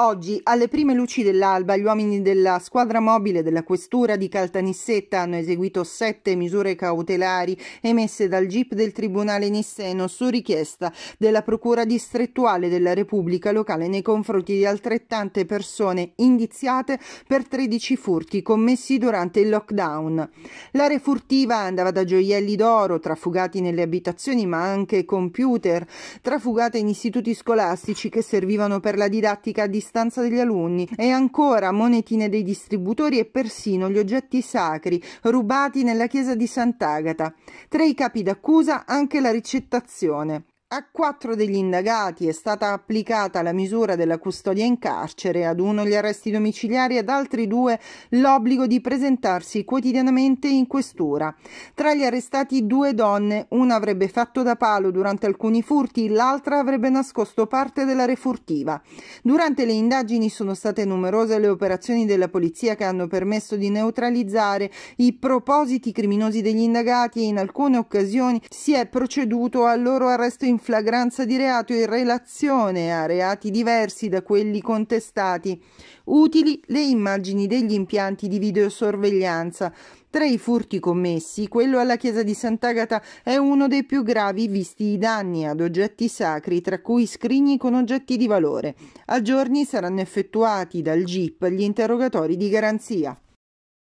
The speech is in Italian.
Oggi, alle prime luci dell'alba, gli uomini della squadra mobile della questura di Caltanissetta hanno eseguito sette misure cautelari emesse dal GIP del Tribunale Nisseno su richiesta della Procura distrettuale della Repubblica locale nei confronti di altrettante persone indiziate per 13 furti commessi durante il lockdown. L'area furtiva andava da gioielli d'oro trafugati nelle abitazioni, ma anche computer trafugate in istituti scolastici che servivano per la didattica a distanza distanza degli alunni e ancora monetine dei distributori e persino gli oggetti sacri rubati nella chiesa di Sant'Agata. Tra i capi d'accusa anche la ricettazione. A quattro degli indagati è stata applicata la misura della custodia in carcere, ad uno gli arresti domiciliari, ad altri due l'obbligo di presentarsi quotidianamente in questura. Tra gli arrestati due donne, una avrebbe fatto da palo durante alcuni furti, l'altra avrebbe nascosto parte della refurtiva. Durante le indagini sono state numerose le operazioni della polizia che hanno permesso di neutralizzare i propositi criminosi degli indagati e in alcune occasioni si è proceduto al loro arresto in in flagranza di reato in relazione a reati diversi da quelli contestati, utili le immagini degli impianti di videosorveglianza. Tra i furti commessi, quello alla chiesa di Sant'Agata è uno dei più gravi visti i danni ad oggetti sacri, tra cui scrigni con oggetti di valore. A giorni saranno effettuati dal GIP gli interrogatori di garanzia.